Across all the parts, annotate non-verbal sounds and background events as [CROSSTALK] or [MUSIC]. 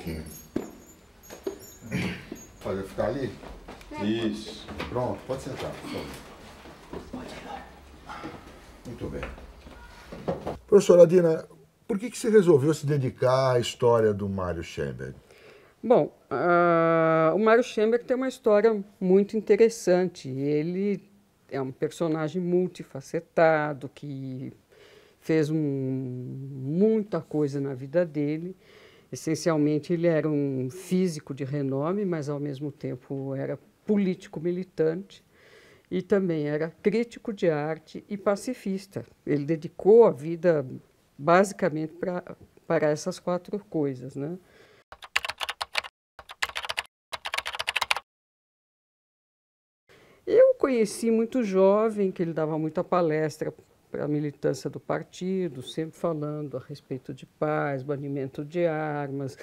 pouquinho. Fazer ficar ali? É. Isso. Pronto, pode sentar, Pode Muito bem. Professora Dina, por que, que você resolveu se dedicar à história do Mário Schemberg? Bom, uh, o Mário Schemberg tem uma história muito interessante. Ele é um personagem multifacetado que fez um, muita coisa na vida dele. Essencialmente, ele era um físico de renome, mas ao mesmo tempo era político militante e também era crítico de arte e pacifista. Ele dedicou a vida basicamente pra, para essas quatro coisas, né? Eu conheci muito jovem, que ele dava muita palestra para a militância do partido, sempre falando a respeito de paz, banimento de armas.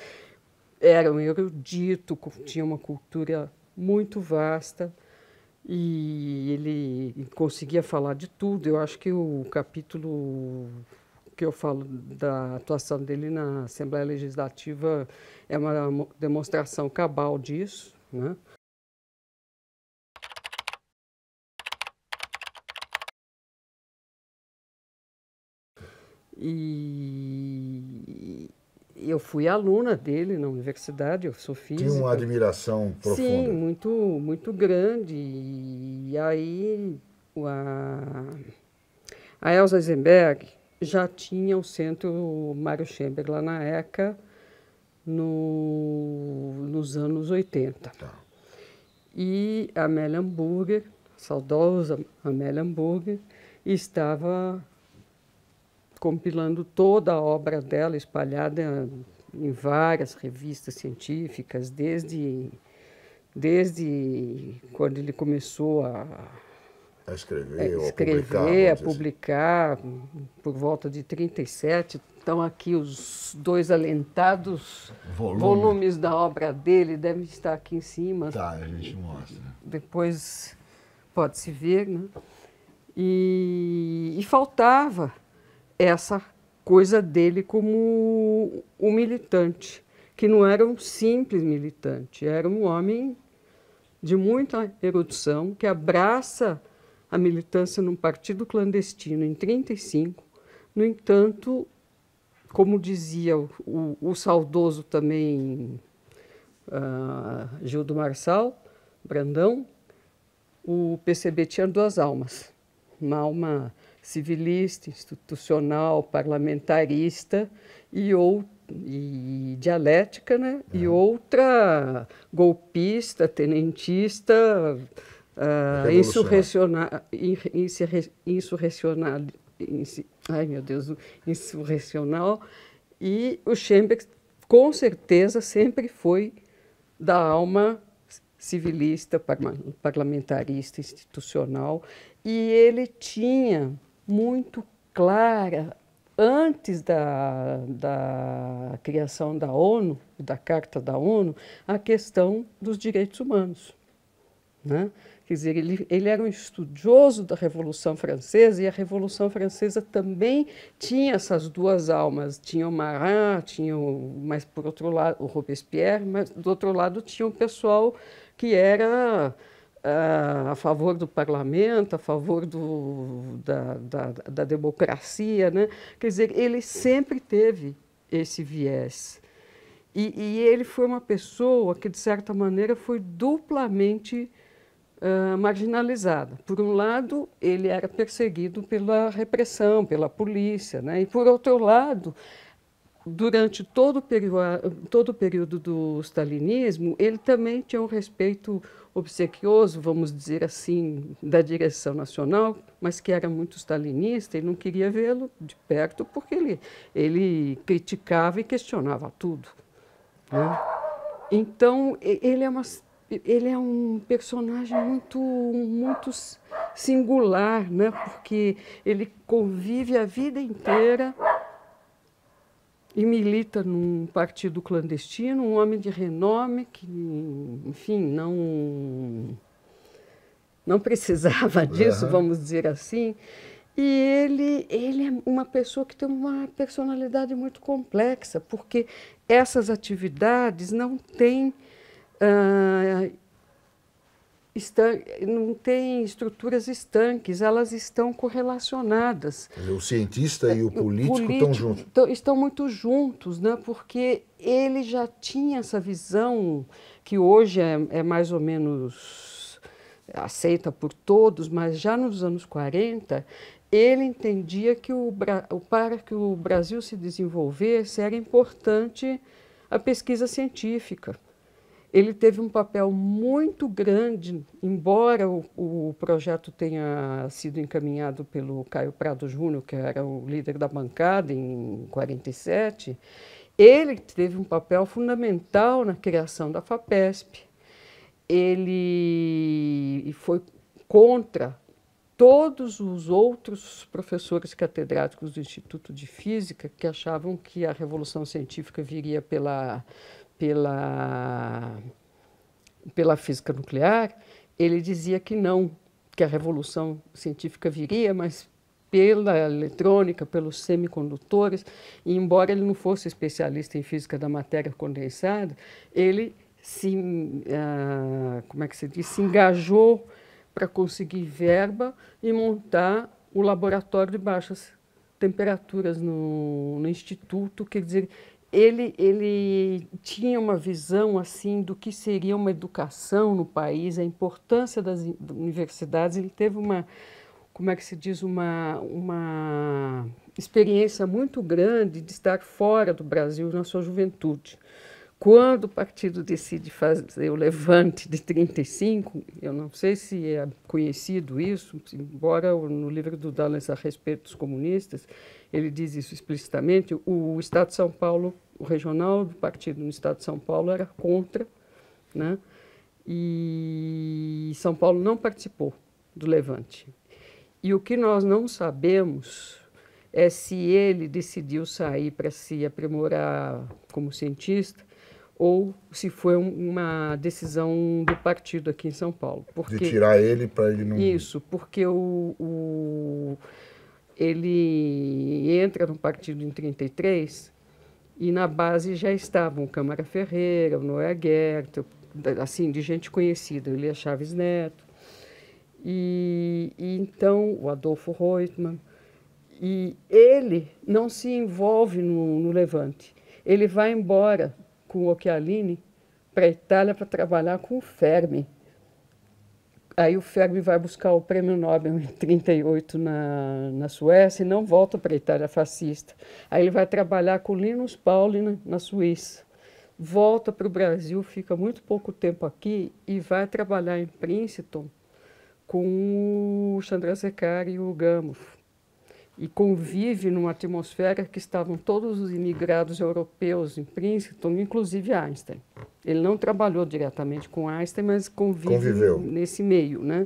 Era um erudito, tinha uma cultura muito vasta e ele conseguia falar de tudo. Eu acho que o capítulo que eu falo da atuação dele na Assembleia Legislativa é uma demonstração cabal disso. Né? E eu fui aluna dele na universidade, eu sou física. Tinha uma admiração profunda. Sim, muito, muito grande. E aí a, a Elsa Eisenberg já tinha o centro Mário Schember lá na ECA no, nos anos 80. Tá. E a Amélia Hamburger, saudosa Amélia Hamburger, estava compilando toda a obra dela, espalhada em várias revistas científicas, desde, desde quando ele começou a, a escrever, a, escrever, a publicar, a assim. publicar por volta de 37. Estão aqui os dois alentados Volume. volumes da obra dele, devem estar aqui em cima. Tá, a gente mostra. Depois pode-se ver, né? E, e faltava essa coisa dele como um militante, que não era um simples militante, era um homem de muita erudição, que abraça a militância num partido clandestino em 35. No entanto, como dizia o, o, o saudoso também uh, Gildo Marçal, Brandão, o PCB tinha duas almas. Uma alma civilista, institucional, parlamentarista e, e dialética, né? Uhum. E é. outra golpista, tenentista, uh, insurrecional, insurrecional, ai meu Deus, insurrecional. E o Schemberg, com certeza, sempre foi da alma civilista, parlamentarista, institucional, e ele tinha muito clara antes da, da criação da ONU, da Carta da ONU, a questão dos direitos humanos. Né? Quer dizer, ele, ele era um estudioso da Revolução Francesa e a Revolução Francesa também tinha essas duas almas. Tinha o Marat, tinha, o, mas por outro lado, o Robespierre, mas do outro lado tinha o pessoal que era a favor do parlamento, a favor do, da, da, da, democracia. Né? Quer dizer, ele sempre teve esse viés. E, e, ele foi uma pessoa que, de certa maneira, foi duplamente uh, marginalizada. Por um lado, ele era perseguido pela repressão, pela polícia, né? e, por outro lado, durante todo o, todo o período do stalinismo, ele também tinha um respeito obsequioso, vamos dizer assim, da direção nacional, mas que era muito stalinista e não queria vê-lo de perto porque ele, ele criticava e questionava tudo. Né? Então, ele é, uma, ele é um personagem muito, muito singular, né? porque ele convive a vida inteira e milita num partido clandestino, um homem de renome que, enfim, não não precisava [LAUGHS] disso, uhum. vamos dizer assim. E ele, ele é uma pessoa que tem uma personalidade muito complexa, porque essas atividades não têm uh, não tem estruturas estanques, elas estão correlacionadas. O cientista e o é, político, político estão juntos. Estão muito juntos, né? porque ele já tinha essa visão, que hoje é, é mais ou menos é, aceita por todos, mas já nos anos 40, ele entendia que o, para que o Brasil se desenvolvesse era importante a pesquisa científica ele teve um papel muito grande, embora o, o, projeto tenha sido encaminhado pelo Caio Prado Júnior, que era o líder da bancada em 47, ele teve um papel fundamental na criação da FAPESP. Ele foi contra todos os outros professores catedráticos do Instituto de Física que achavam que a revolução científica viria pela pela, pela física nuclear, ele dizia que não, que a revolução científica viria, mas pela eletrônica, pelos semicondutores, e embora ele não fosse especialista em física da matéria condensada, ele se, ah, como é que se diz, se engajou para conseguir verba e montar o laboratório de baixas temperaturas no, no instituto, quer dizer, ele, ele tinha uma visão assim do que seria uma educação no país, a importância das universidades. Ele teve uma, como é que se diz, uma, uma experiência muito grande de estar fora do Brasil na sua juventude. Quando o partido decide fazer o levante de 35, eu não sei se é conhecido isso, embora no livro do Dallas a respeito dos comunistas, ele diz isso explicitamente, o Estado de São Paulo, o regional do partido no Estado de São Paulo era contra, né? e São Paulo não participou do levante. E o que nós não sabemos é se ele decidiu sair para se aprimorar como cientista ou se foi um, uma decisão do partido aqui em São Paulo. Porque, de tirar ele para ele não. Isso, porque o, o, ele entra no partido em 33 e na base já estavam o Câmara Ferreira, o Noé Guerra, assim, de gente conhecida, o Elia Chaves Neto, e, e então o Adolfo Reutemann. E ele não se envolve no, no levante. Ele vai embora com o Occhialini para a Itália para trabalhar com o Fermi. Aí o Fermi vai buscar o prêmio Nobel em 38 na, na Suécia e não volta para a Itália fascista. Aí ele vai trabalhar com Linus Pauling na, na Suíça. Volta para o Brasil, fica muito pouco tempo aqui e vai trabalhar em Princeton com o Chandrasekhar e o Gamow e convive numa atmosfera que estavam todos os imigrados europeus em Princeton, inclusive Einstein. Ele não trabalhou diretamente com Einstein, mas convive Conviveu. nesse meio, né?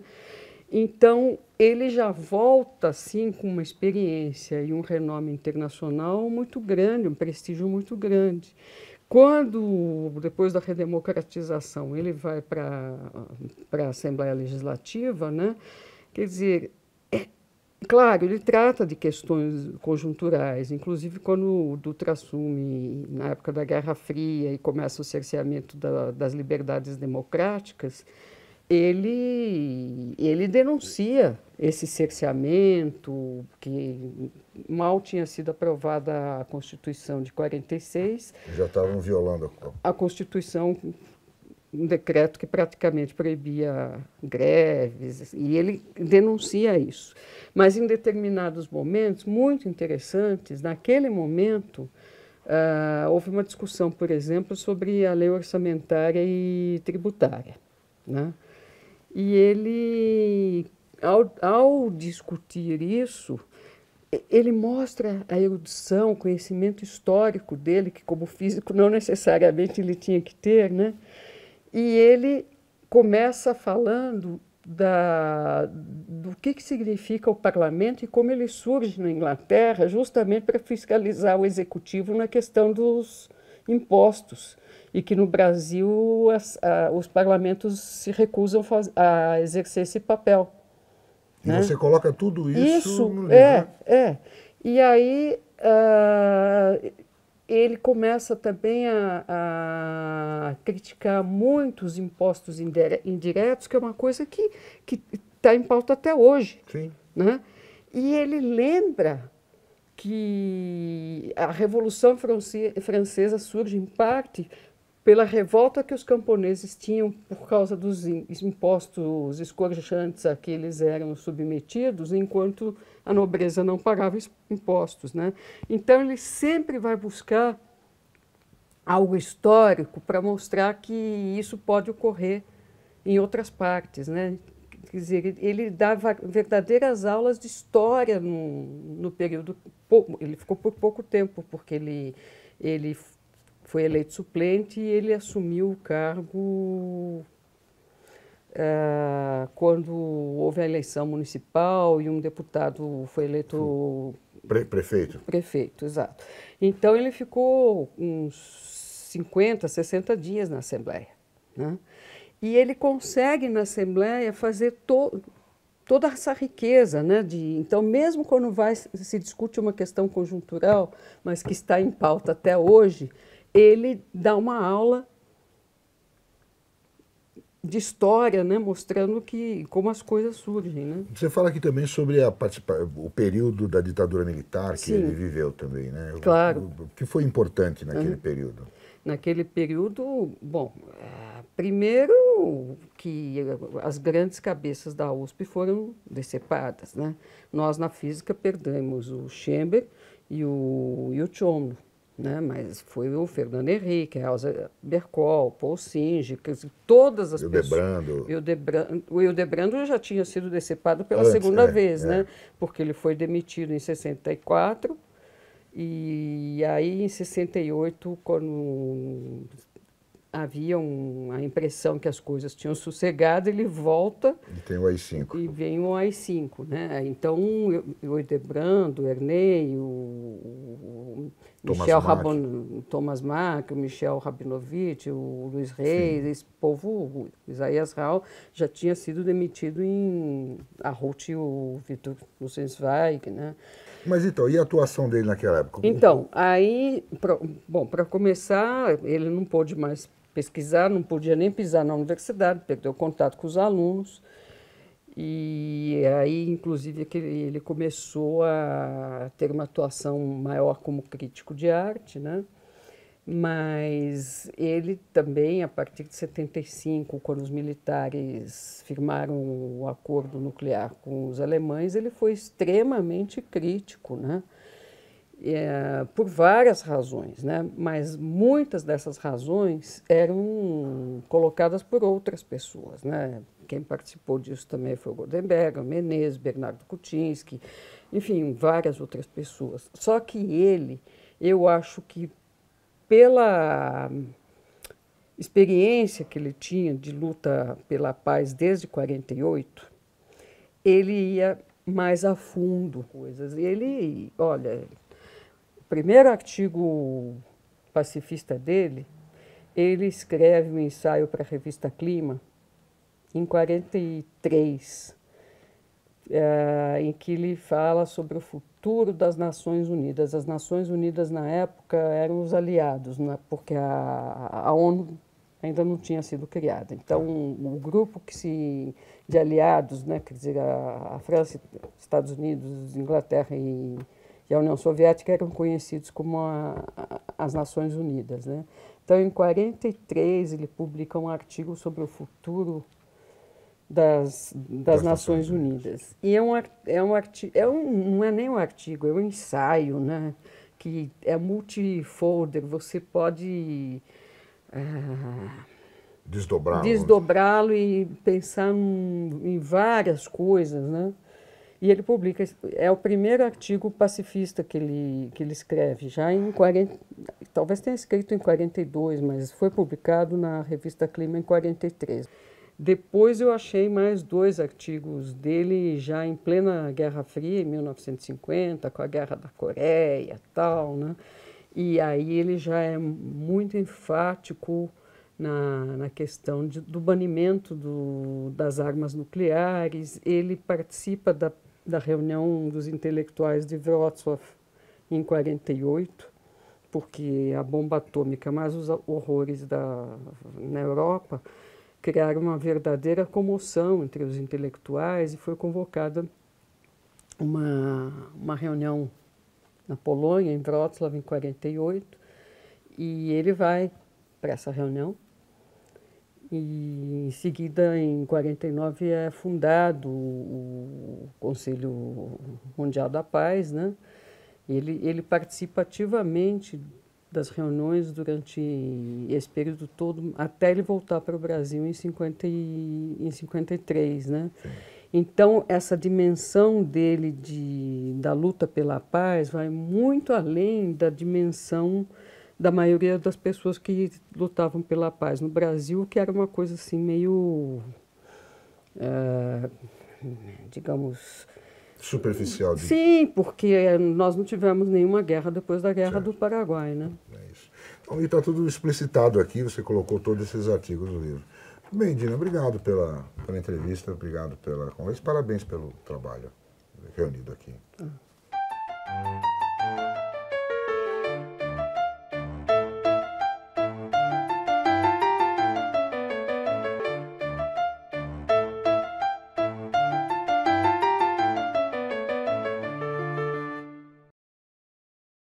Então, ele já volta, assim, com uma experiência e um renome internacional muito grande, um prestígio muito grande. Quando, depois da redemocratização, ele vai para a Assembleia Legislativa, né? quer dizer, Claro, ele trata de questões conjunturais, inclusive quando o Dutra assume, na época da Guerra Fria, e começa o cerceamento da, das liberdades democráticas, ele, ele denuncia esse cerceamento, que mal tinha sido aprovada a Constituição de 46. Já estavam violando a Constituição um decreto que praticamente proibia greves, e ele denuncia isso. Mas em determinados momentos, muito interessantes, naquele momento, uh, houve uma discussão, por exemplo, sobre a lei orçamentária e tributária. Né? E ele, ao, ao discutir isso, ele mostra a erudição, o conhecimento histórico dele, que como físico não necessariamente ele tinha que ter, né? E ele começa falando da, do que, que significa o parlamento e como ele surge na Inglaterra, justamente para fiscalizar o executivo na questão dos impostos. E que no Brasil as, a, os parlamentos se recusam faz, a exercer esse papel. E né? você coloca tudo isso, isso no é, livro. É, é. E aí. Uh, ele começa também a, a, criticar muitos impostos indiretos, que é uma coisa que está em pauta até hoje. Sim. Né? E ele lembra que a Revolução Francesa surge, em parte, pela revolta que os camponeses tinham por causa dos impostos escorjantes a que eles eram submetidos, enquanto a nobreza não pagava impostos. Né? Então, ele sempre vai buscar algo histórico para mostrar que isso pode ocorrer em outras partes. Né? Quer dizer, ele dava verdadeiras aulas de história no, no período. Ele ficou por pouco tempo, porque ele, ele foi eleito suplente e ele assumiu o cargo uh, quando houve a eleição municipal e um deputado foi eleito. Pre prefeito. Prefeito, exato. Então ele ficou uns 50, 60 dias na Assembleia. Né? E ele consegue na Assembleia fazer to toda essa riqueza, né? De, então, mesmo quando vai se discute uma questão conjuntural, mas que está em pauta até hoje, ele dá uma aula de história, né, mostrando que como as coisas surgem, né? Você fala aqui também sobre a o período da ditadura militar que Sim. ele viveu também, né? Claro. O, o que foi importante naquele uhum. período? Naquele período, bom, eh, primeiro que as grandes cabeças da USP foram decepadas, né? Nós na física perdemos o Chamber e o e o né? mas foi o Fernando Henrique, a Elza Bercol, Paul Singe, todas as Ildebrando. pessoas. Ildebrando. O Debrando já tinha sido decepado pela Antes, segunda é, vez, é. né? porque ele foi demitido em 64 e aí em 68, quando havia um, a impressão que as coisas tinham sossegado, ele volta. E tem o AI-5. E vem o AI-5, né? Então, o Edebrando, o Ernei, o, o Thomas Michel Rabon, Thomas Mack, o Michel Rabinovitch, o Luiz Reis, Sim. esse povo, o Isaías Raul, já tinha sido demitido em a Ruth e o Vitor Lucenzweig, né? Mas então, e a atuação dele naquela época? Então, aí, bom, para começar, ele não pôde mais pesquisar, não podia nem pisar na universidade, perdeu contato com os alunos. E aí, inclusive, que ele começou a ter uma atuação maior como crítico de arte, né? Mas ele também, a partir de 75, quando os militares firmaram o acordo nuclear com os alemães, ele foi extremamente crítico, né? é, por várias razões, né? mas muitas dessas razões eram colocadas por outras pessoas. Né? Quem participou disso também foi o Goldenberg, o Menezes, Bernardo Kuczynski, enfim, várias outras pessoas. Só que ele, eu acho que pela experiência que ele tinha de luta pela paz desde 48, ele ia mais a fundo coisas. ele, olha, primeiro artigo pacifista dele, ele escreve um ensaio para a revista Clima, em 43, é, eh, em que ele fala sobre o futuro das Nações Unidas. As Nações Unidas, na época, eram os aliados, né, porque a, a ONU ainda não tinha sido criada. Então, o um grupo que se, de aliados, né, quer dizer, a, a França, Estados Unidos, Inglaterra e e a União Soviética eram conhecidos como a, a, as Nações Unidas. Né? Então, em 1943, ele publica um artigo sobre o futuro das, das, Nações, Unidas. E é um, é um artigo, é um, não é nem um artigo, é um ensaio, né? que é multifolder, você pode. Ah, Desdobrá-lo. desdobrá e pensar em, em várias coisas, né? E ele publica, é o primeiro artigo pacifista que ele, que ele escreve, já em 40, talvez tenha escrito em 42, mas foi publicado na revista Clima em 43. Depois eu achei mais dois artigos dele já em plena Guerra Fria, em 1950, com a Guerra da Coreia e tal, né? E aí ele já é muito enfático na, na, questão de, do banimento do, das armas nucleares, ele participa da da reunião dos intelectuais de Wrocław em 48, porque a bomba atômica, mais os horrores da, na Europa, criaram uma verdadeira comoção entre os intelectuais e foi convocada uma, uma reunião na Polônia, em Wrocław, em 48, e ele vai para essa reunião e em seguida, em 49, é fundado o Conselho Mundial da Paz, né? Ele, ele participa ativamente das reuniões durante esse período todo, até ele voltar para o Brasil em, 50 e, em 53, né? Então, essa dimensão dele de, da luta pela paz vai muito além da dimensão da maioria das pessoas que lutavam pela paz no Brasil, que era uma coisa assim meio, é, digamos, superficial. De... Sim, porque nós não tivemos nenhuma guerra depois da Guerra certo. do Paraguai, né? É isso. Então, e está tudo explicitado aqui, você colocou todos esses artigos no livro. Bem, Dina, obrigado pela, pela entrevista, obrigado pela conversa, parabéns pelo trabalho reunido aqui. Ah.